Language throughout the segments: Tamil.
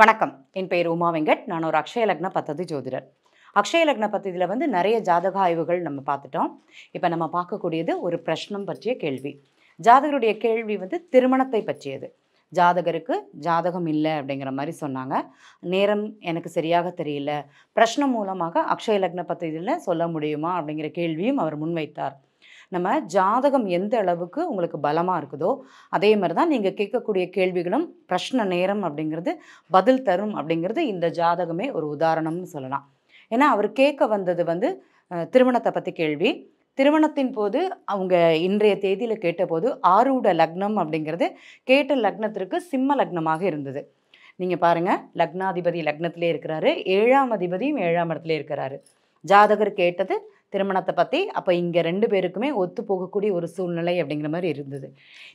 வணக்கம் என் பெயர் உமா வெங்கட் நான் ஒரு அக்ஷய லக்ன பத்ததி ஜோதிடர் அக்ஷய லக்ன பத்ததியில் வந்து நிறைய ஜாதக ஆய்வுகள் நம்ம பார்த்துட்டோம் இப்போ நம்ம பார்க்கக்கூடியது ஒரு பிரஷ்னம் பற்றிய கேள்வி ஜாதகருடைய கேள்வி வந்து திருமணத்தை பற்றியது ஜாதகருக்கு ஜாதகம் இல்லை அப்படிங்கிற மாதிரி சொன்னாங்க நேரம் எனக்கு சரியாக தெரியல பிரஷ்னம் மூலமாக அக்ஷய லக்ன பத்ததியில் சொல்ல முடியுமா அப்படிங்கிற கேள்வியும் அவர் முன்வைத்தார் நம்ம ஜாதகம் எந்த அளவுக்கு உங்களுக்கு பலமாக இருக்குதோ அதே மாதிரி தான் நீங்கள் கேட்கக்கூடிய கேள்விகளும் பிரஷ்ன நேரம் அப்படிங்கிறது பதில் தரும் அப்படிங்கிறது இந்த ஜாதகமே ஒரு உதாரணம்னு சொல்லலாம் ஏன்னா அவர் கேட்க வந்தது வந்து திருமணத்தை பற்றி கேள்வி திருமணத்தின் போது அவங்க இன்றைய தேதியில் கேட்டபோது ஆரூட லக்னம் அப்படிங்கிறது கேட்ட லக்னத்திற்கு சிம்ம லக்னமாக இருந்தது நீங்கள் பாருங்கள் லக்னாதிபதி லக்னத்திலே இருக்கிறாரு ஏழாம் அதிபதியும் ஏழாம் இடத்துல இருக்கிறாரு ஜாதகர் கேட்டது திருமணத்தை பற்றி அப்போ இங்கே ரெண்டு பேருக்குமே ஒத்து போகக்கூடிய ஒரு சூழ்நிலை அப்படிங்கிற மாதிரி இருந்தது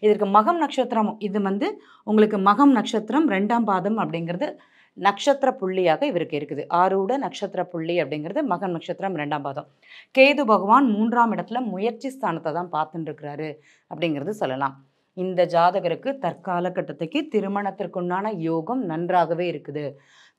இதற்கு மகம் நட்சத்திரம் இது வந்து உங்களுக்கு மகம் நட்சத்திரம் ரெண்டாம் பாதம் அப்படிங்கிறது நட்சத்திர புள்ளியாக இவருக்கு இருக்குது ஆரூட நட்சத்திர புள்ளி அப்படிங்கிறது மகன் நட்சத்திரம் ரெண்டாம் பாதம் கேது பகவான் மூன்றாம் இடத்துல முயற்சி ஸ்தானத்தை தான் பார்த்துட்டு இருக்கிறாரு அப்படிங்கிறது சொல்லலாம் இந்த ஜாதகருக்கு தற்கால கட்டத்துக்கு திருமணத்திற்குண்டான யோகம் நன்றாகவே இருக்குது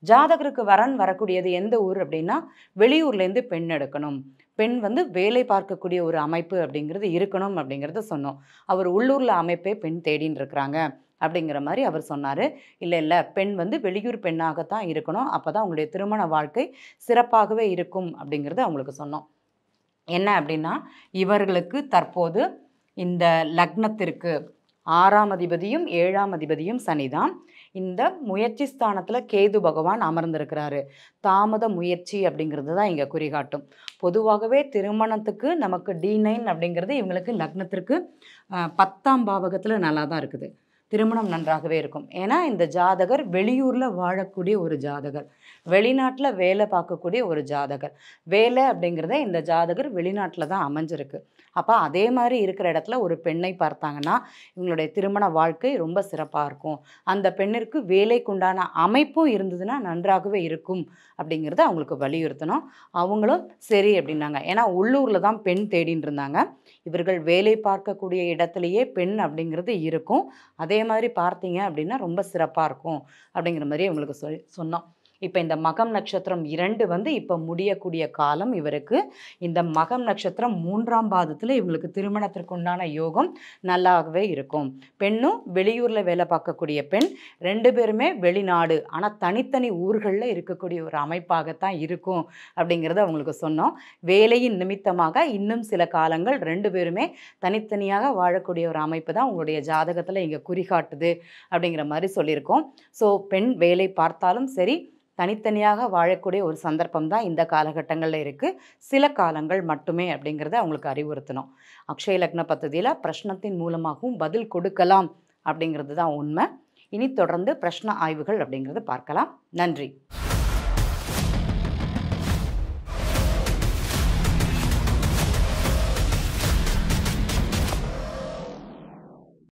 ஜாதகருக்கு வரன் வரக்கூடியது எந்த ஊர் அப்படின்னா வெளியூர்லேருந்து பெண் எடுக்கணும் பெண் வந்து வேலை பார்க்கக்கூடிய ஒரு அமைப்பு அப்படிங்கிறது இருக்கணும் அப்படிங்கிறத சொன்னோம் அவர் உள்ளூரில் அமைப்பே பெண் தேடின்னு இருக்கிறாங்க அப்படிங்கிற மாதிரி அவர் சொன்னார் இல்லை இல்லை பெண் வந்து வெளியூர் பெண்ணாகத்தான் இருக்கணும் அப்போ தான் அவங்களுடைய திருமண வாழ்க்கை சிறப்பாகவே இருக்கும் அப்படிங்கிறத அவங்களுக்கு சொன்னோம் என்ன அப்படின்னா இவர்களுக்கு தற்போது இந்த லக்னத்திற்கு ஆறாம் அதிபதியும் ஏழாம் அதிபதியும் சனிதான் இந்த முயற்சி ஸ்தானத்தில் கேது பகவான் அமர்ந்திருக்கிறாரு தாமத முயற்சி அப்படிங்கிறது தான் இங்கே குறிகாட்டும் பொதுவாகவே திருமணத்துக்கு நமக்கு டி நைன் அப்படிங்கிறது இவங்களுக்கு லக்னத்திற்கு பத்தாம் பாவகத்தில் நல்லா தான் இருக்குது திருமணம் நன்றாகவே இருக்கும் ஏன்னா இந்த ஜாதகர் வெளியூரில் வாழக்கூடிய ஒரு ஜாதகர் வெளிநாட்டில் வேலை பார்க்கக்கூடிய ஒரு ஜாதகர் வேலை அப்படிங்கிறத இந்த ஜாதகர் வெளிநாட்டில் தான் அமைஞ்சிருக்கு அப்போ அதே மாதிரி இருக்கிற இடத்துல ஒரு பெண்ணை பார்த்தாங்கன்னா இவங்களுடைய திருமண வாழ்க்கை ரொம்ப சிறப்பாக இருக்கும் அந்த பெண்ணிற்கு வேலைக்குண்டான அமைப்பும் இருந்ததுன்னா நன்றாகவே இருக்கும் அப்படிங்கிறத அவங்களுக்கு வலியுறுத்தணும் அவங்களும் சரி அப்படின்னாங்க ஏன்னா உள்ளூரில் தான் பெண் தேடின்னு இருந்தாங்க இவர்கள் வேலை பார்க்கக்கூடிய இடத்துலையே பெண் அப்படிங்கிறது இருக்கும் அதே மாதிரி பார்த்தீங்க அப்படின்னா ரொம்ப சிறப்பாக இருக்கும் அப்படிங்கிற மாதிரி உங்களுக்கு சொல் சொன்னோம் இப்போ இந்த மகம் நட்சத்திரம் இரண்டு வந்து இப்போ முடியக்கூடிய காலம் இவருக்கு இந்த மகம் நட்சத்திரம் மூன்றாம் பாதத்தில் இவங்களுக்கு திருமணத்திற்குண்டான யோகம் நல்லாகவே இருக்கும் பெண்ணும் வெளியூரில் வேலை பார்க்கக்கூடிய பெண் ரெண்டு பேருமே வெளிநாடு ஆனால் தனித்தனி ஊர்களில் இருக்கக்கூடிய ஒரு அமைப்பாகத்தான் இருக்கும் அப்படிங்கிறத அவங்களுக்கு சொன்னோம் வேலையின் நிமித்தமாக இன்னும் சில காலங்கள் ரெண்டு பேருமே தனித்தனியாக வாழக்கூடிய ஒரு அமைப்பு தான் உங்களுடைய ஜாதகத்தில் இங்கே குறிகாட்டுது அப்படிங்கிற மாதிரி சொல்லியிருக்கோம் ஸோ பெண் வேலை பார்த்தாலும் சரி தனித்தனியாக வாழக்கூடிய ஒரு சந்தர்ப்பம் தான் இந்த காலகட்டங்களில் இருக்குது சில காலங்கள் மட்டுமே அப்படிங்கிறத அவங்களுக்கு அறிவுறுத்தணும் அக்ஷய லக்ன பத்ததியில் பிரஷ்னத்தின் மூலமாகவும் பதில் கொடுக்கலாம் அப்படிங்கிறது தான் உண்மை இனி தொடர்ந்து பிரஷ்ன ஆய்வுகள் அப்படிங்கிறத பார்க்கலாம் நன்றி